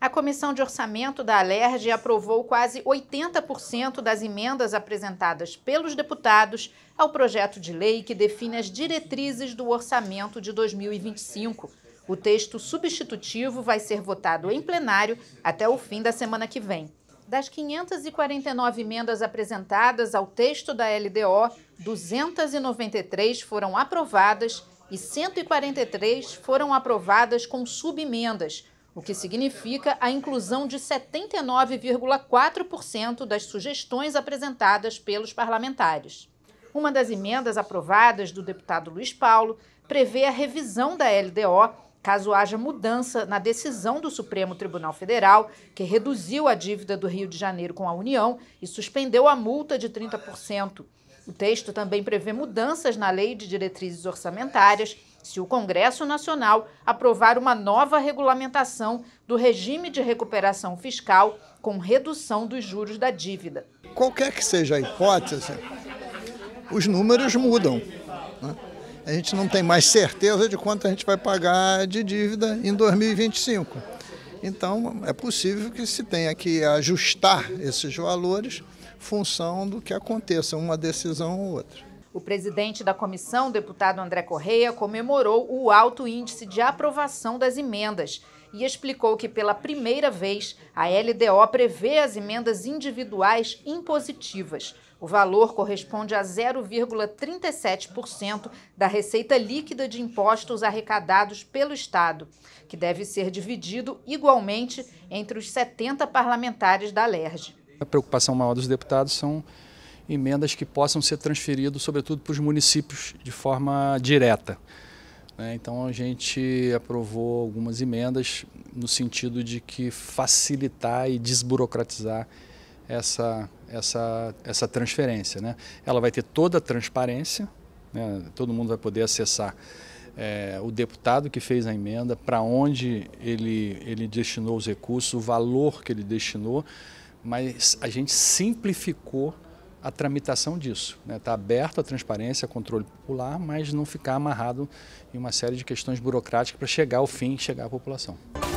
A Comissão de Orçamento da Alerj aprovou quase 80% das emendas apresentadas pelos deputados ao projeto de lei que define as diretrizes do orçamento de 2025. O texto substitutivo vai ser votado em plenário até o fim da semana que vem. Das 549 emendas apresentadas ao texto da LDO, 293 foram aprovadas e 143 foram aprovadas com subemendas o que significa a inclusão de 79,4% das sugestões apresentadas pelos parlamentares. Uma das emendas aprovadas do deputado Luiz Paulo prevê a revisão da LDO caso haja mudança na decisão do Supremo Tribunal Federal, que reduziu a dívida do Rio de Janeiro com a União e suspendeu a multa de 30%. O texto também prevê mudanças na Lei de Diretrizes Orçamentárias se o Congresso Nacional aprovar uma nova regulamentação do regime de recuperação fiscal com redução dos juros da dívida. Qualquer que seja a hipótese, os números mudam. Né? A gente não tem mais certeza de quanto a gente vai pagar de dívida em 2025. Então, é possível que se tenha que ajustar esses valores função do que aconteça, uma decisão ou outra. O presidente da comissão, deputado André Correia, comemorou o alto índice de aprovação das emendas e explicou que, pela primeira vez, a LDO prevê as emendas individuais impositivas. O valor corresponde a 0,37% da receita líquida de impostos arrecadados pelo Estado, que deve ser dividido igualmente entre os 70 parlamentares da LERJ. A preocupação maior dos deputados são emendas que possam ser transferidas, sobretudo para os municípios, de forma direta. Né? Então a gente aprovou algumas emendas no sentido de que facilitar e desburocratizar essa, essa, essa transferência. Né? Ela vai ter toda a transparência, né? todo mundo vai poder acessar é, o deputado que fez a emenda, para onde ele, ele destinou os recursos, o valor que ele destinou, mas a gente simplificou a tramitação disso. Está né? Tá aberto à transparência, a controle popular, mas não ficar amarrado em uma série de questões burocráticas para chegar ao fim, chegar à população.